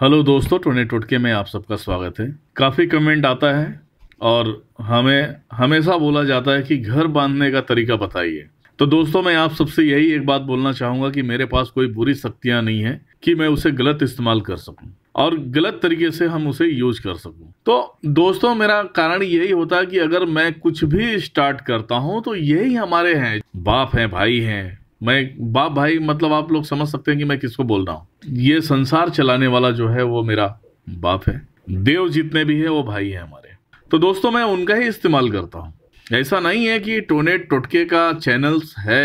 hello दोस्तों टोने टोटके में आप सबका स्वागत है काफ़ी कमेंट आता है और हमें हमेशा बोला जाता है कि घर बांधने का तरीका बताइए तो दोस्तों मैं आप सबसे यही एक बात बोलना चाहूँगा कि मेरे पास कोई बुरी शक्तियाँ नहीं है कि मैं उसे गलत इस्तेमाल कर सकूँ और गलत तरीके से हम उसे यूज कर सकूँ तो दोस्तों मेरा कारण यही होता है कि अगर मैं कुछ भी स्टार्ट करता हूँ तो यही हमारे हैं बाप हैं भाई हैं मैं बाप भाई मतलब आप लोग समझ सकते हैं कि मैं किसको बोल रहा हूँ ये संसार चलाने वाला जो है वो मेरा बाप है देव जितने भी है वो भाई है हमारे तो दोस्तों मैं उनका ही इस्तेमाल करता हूँ ऐसा नहीं है कि टोने टोटके का चैनल्स है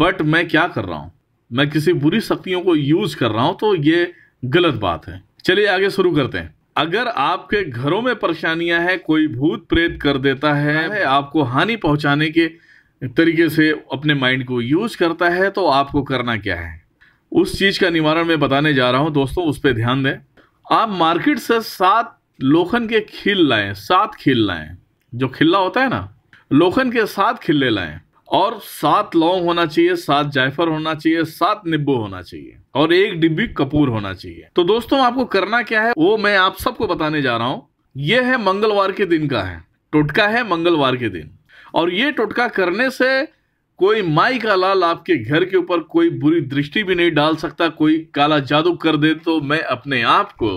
बट मैं क्या कर रहा हूँ मैं किसी बुरी शक्तियों को यूज कर रहा हूँ तो ये गलत बात है चलिए आगे शुरू करते हैं अगर आपके घरों में परेशानियां हैं कोई भूत प्रेत कर देता है आपको हानि पहुंचाने के तरीके से अपने माइंड को यूज करता है तो आपको करना क्या है उस चीज़ का निवारण मैं बताने जा रहा हूँ दोस्तों उस पर ध्यान दें आप मार्केट से सात लोखन के खिल लाएं सात खिल लाएं जो खिल्ला होता है ना लोखन के सात खिल्ले लाएं और सात लौंग होना चाहिए सात जायफर होना चाहिए सात निब्बू होना चाहिए और एक डिब्बी कपूर होना चाहिए तो दोस्तों आपको करना क्या है वो मैं आप सबको बताने जा रहा हूँ यह है मंगलवार के दिन का है टोटका है मंगलवार के दिन और ये टोटका करने से कोई माई का लाल आपके घर के ऊपर कोई बुरी दृष्टि भी नहीं डाल सकता कोई काला जादू कर दे तो मैं अपने आप को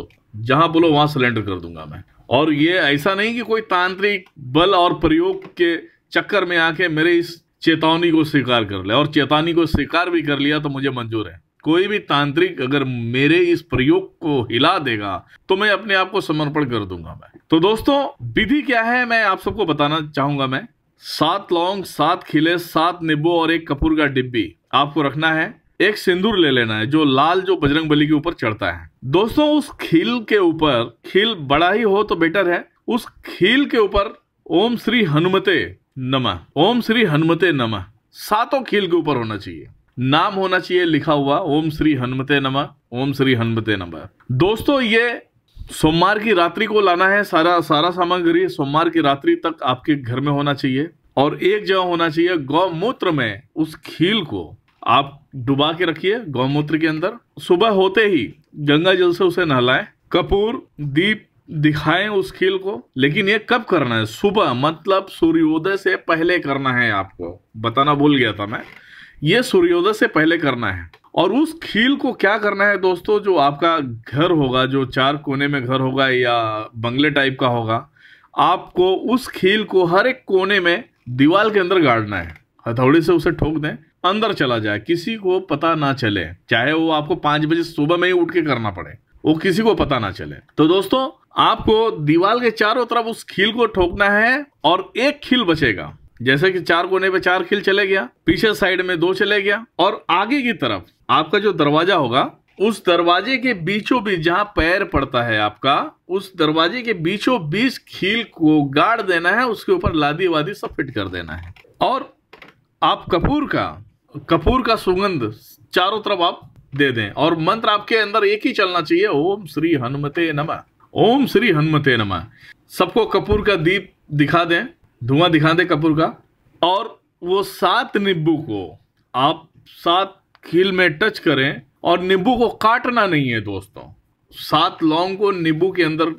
जहां बोलो वहां सिलेंडर कर दूंगा मैं और ये ऐसा नहीं कि कोई तांत्रिक बल और प्रयोग के चक्कर में आके मेरे इस चेतावनी को स्वीकार कर लिया और चेतावनी को स्वीकार भी कर लिया तो मुझे मंजूर है कोई भी तांत्रिक अगर मेरे इस प्रयोग को हिला देगा तो मैं अपने आप को समर्पण कर दूंगा मैं तो दोस्तों विधि क्या है मैं आप सबको बताना चाहूंगा मैं सात लौंग सात खिले सात निब्बू और एक कपूर का डिब्बी आपको रखना है एक सिंदूर ले लेना है जो लाल जो बजरंग बली के ऊपर चढ़ता है दोस्तों उस खील के ऊपर खील बड़ा ही हो तो बेटर है उस खील के ऊपर ओम श्री हनुमते नमः ओम श्री हनुमते नमः सातों खील के ऊपर होना चाहिए नाम होना चाहिए लिखा हुआ ओम श्री हनुमते नमः ओम श्री हनुमते नमः दोस्तों ये सोमवार की रात्रि को लाना है सारा सारा सामग्री सोमवार की रात्रि तक आपके घर में होना चाहिए और एक जगह होना चाहिए गौमूत्र में उस खील को आप डुबा के रखिए गौमूत्र के अंदर सुबह होते ही गंगा जल से उसे नहलाएं कपूर दीप दिखाएं उस खील को लेकिन ये कब करना है सुबह मतलब सूर्योदय से पहले करना है आपको बताना भूल गया था मैं ये सूर्योदय से पहले करना है और उस खील को क्या करना है दोस्तों जो आपका घर होगा जो चार कोने में घर होगा या बंगले टाइप का होगा आपको उस खील को हर एक कोने में दीवार के अंदर गाड़ना है हथौड़ी से उसे ठोक दें अंदर चला जाए किसी को पता ना चले चाहे वो आपको पांच बजे सुबह में ही उठ के करना पड़े वो किसी को पता ना चले तो दोस्तों आपको दीवार के चारों तरफ उस खील को ठोकना है और एक खील बचेगा जैसे कि चार कोने पे चार खिल चले गया पीछे साइड में दो चले गया और आगे की तरफ आपका जो दरवाजा होगा उस दरवाजे के बीचों बीच जहां पैर पड़ता है आपका उस दरवाजे के बीचों बीच खील को गाड़ देना है उसके ऊपर लादी वादी सब फिट कर देना है और आप कपूर का कपूर का सुगंध चारों तरफ आप दे दें और मंत्र आपके अंदर एक ही चलना चाहिए ओम श्री हनुमते नमः ओम श्री हनुमते नमः सबको कपूर का दीप दिखा दें धुआं दिखा दे कपूर का और वो सात नींबू को आप सात खील में टच करें और नींबू को काटना नहीं है दोस्तों सात लौंग को नींबू के अंदर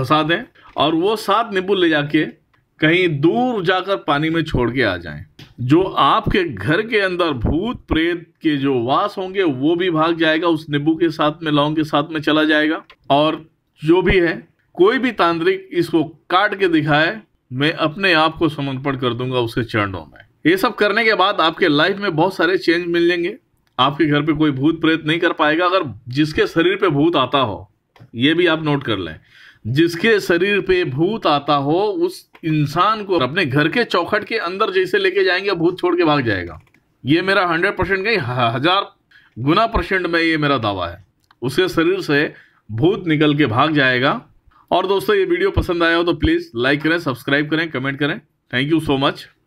धसा दें और वो सात नींबू ले जाके कहीं दूर जाकर पानी में छोड़ के आ जाएं जो आपके घर के अंदर भूत प्रेत के जो वास होंगे वो भी भाग जाएगा उस नींबू के साथ में लौंग के साथ में चला जाएगा और जो भी है कोई भी तांत्रिक इसको काट के दिखाए मैं अपने आप को समर्पण कर दूंगा उसके चरणों में ये सब करने के बाद आपके लाइफ में बहुत सारे चेंज मिल जाएंगे आपके घर पे कोई भूत प्रेत नहीं कर पाएगा अगर जिसके शरीर पे भूत आता हो ये भी आप नोट कर लें जिसके शरीर पे भूत आता हो उस इंसान को अपने घर के चौखट के अंदर जैसे लेके जाएंगे भूत छोड़ के भाग जाएगा ये मेरा हंड्रेड परसेंट नहीं हजार गुना परसेंट में ये मेरा दावा है उसके शरीर से भूत निकल के भाग जाएगा और दोस्तों ये वीडियो पसंद आया हो तो प्लीज़ लाइक करें सब्सक्राइब करें कमेंट करें थैंक यू सो मच